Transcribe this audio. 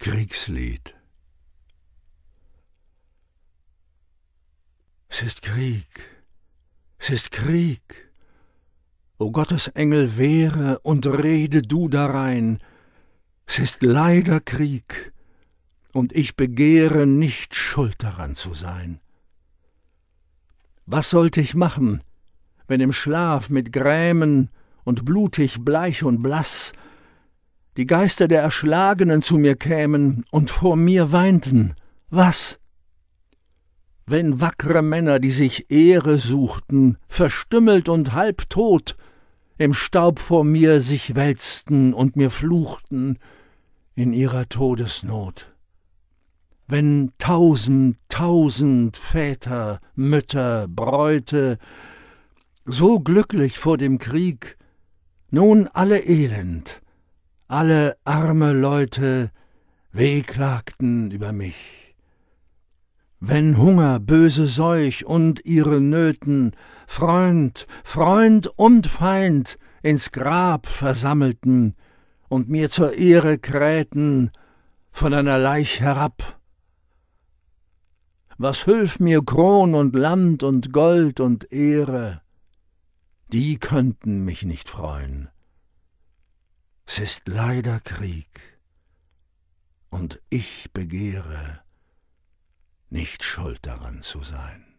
Kriegslied. Es ist Krieg, es ist Krieg. O Gottes Engel, wehre und rede du darein. Es ist leider Krieg, und ich begehre nicht schuld daran zu sein. Was sollte ich machen, wenn im Schlaf mit Grämen und blutig, bleich und blass die Geister der Erschlagenen zu mir kämen und vor mir weinten. Was? Wenn wackre Männer, die sich Ehre suchten, verstümmelt und halbtot, im Staub vor mir sich wälzten und mir fluchten in ihrer Todesnot. Wenn tausend, tausend Väter, Mütter, Bräute, so glücklich vor dem Krieg, nun alle elend, alle arme Leute wehklagten über mich. Wenn Hunger, böse Seuch und ihre Nöten Freund, Freund und Feind ins Grab versammelten und mir zur Ehre krähten von einer Leich herab. Was hülf mir Kron und Land und Gold und Ehre? Die könnten mich nicht freuen es ist leider Krieg, und ich begehre, nicht schuld daran zu sein.